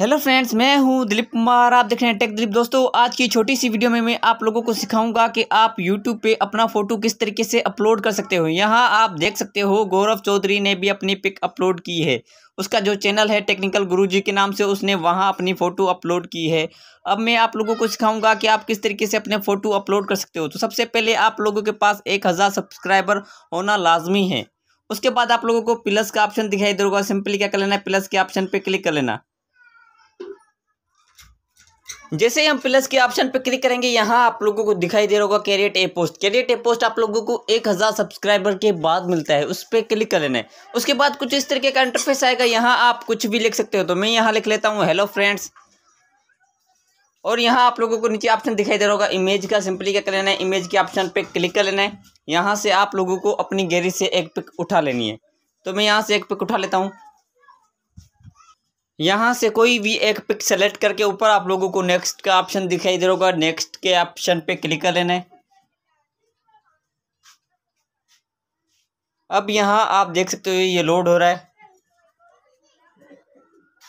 hello friends मैं हूं दिलीप कुमार आप देख रहे हैं टेक दिलीप दोस्तों आज की छोटी सी वीडियो में मैं आप लोगों को सिखाऊंगा कि आप यूट्यूब पे अपना फोटो किस तरीके से अपलोड कर सकते हो यहां आप देख सकते हो गौरव चौधरी ने भी अपनी पिक अपलोड की है उसका जो चैनल है टेक्निकल गुरुजी के नाम से उसने वहाँ अपनी फ़ोटो अपलोड की है अब मैं आप लोगों को सिखाऊंगा कि आप किस तरीके से अपने फ़ोटो अपलोड कर सकते हो तो सबसे पहले आप लोगों के पास एक हज़ार सब्सक्राइबर होना लाजमी है उसके बाद आप लोगों को प्लस का ऑप्शन दिखाई देगा सिंपली क्या कर लेना है प्लस के ऑप्शन पर क्लिक कर लेना जैसे ही हम प्लस के ऑप्शन पर क्लिक करेंगे यहाँ आप लोगों को दिखाई दे रहा होगा कैरियट ए पोस्ट कैरियट ए पोस्ट आप लोगों को एक हज़ार सब्सक्राइबर के बाद मिलता है उस पर क्लिक कर लेना है उसके बाद कुछ इस तरीके का इंटरफेस आएगा यहाँ आप कुछ भी लिख सकते हो तो मैं यहाँ लिख लेता हूँ हेलो फ्रेंड्स और यहाँ आप लोगों को नीचे ऑप्शन दिखाई दे रहा होगा इमेज का सिंपली क्या कर लेना है इमेज के ऑप्शन पे क्लिक कर लेना है यहाँ से आप लोगों को अपनी गैरी से एक पिक उठा लेनी है तो मैं यहाँ से एक पिक उठा लेता हूँ यहाँ से कोई भी एक पिक सेलेक्ट करके ऊपर आप लोगों को नेक्स्ट का ऑप्शन दिखाई दे होगा नेक्स्ट के ऑप्शन पे क्लिक कर लेना है अब यहाँ आप देख सकते हो ये लोड हो रहा है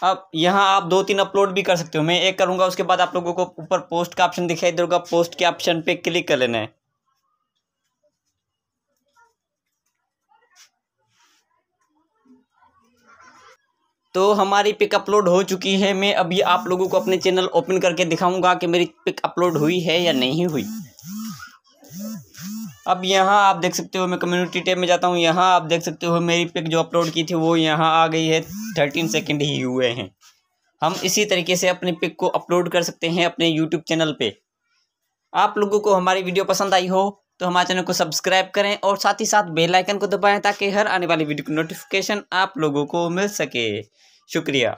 अब यहाँ आप दो तीन अपलोड भी कर सकते हो मैं एक करूँगा उसके बाद आप लोगों को ऊपर पोस्ट का ऑप्शन दिखाई दे होगा पोस्ट के ऑप्शन पे क्लिक कर लेना है तो हमारी पिक अपलोड हो चुकी है मैं अभी आप लोगों को अपने चैनल ओपन करके दिखाऊंगा कि मेरी पिक अपलोड हुई है या नहीं हुई अब यहाँ आप देख सकते हो मैं कम्युनिटी टैब में जाता हूँ यहाँ आप देख सकते हो मेरी पिक जो अपलोड की थी वो यहाँ आ गई है थर्टीन सेकेंड ही हुए हैं हम इसी तरीके से अपनी पिक को अपलोड कर सकते हैं अपने यूट्यूब चैनल पर आप लोगों को हमारी वीडियो पसंद आई हो तो हमारे चैनल को सब्सक्राइब करें और साथ ही साथ बेल आइकन को दबाएं ताकि हर आने वाली वीडियो की नोटिफिकेशन आप लोगों को मिल सके शुक्रिया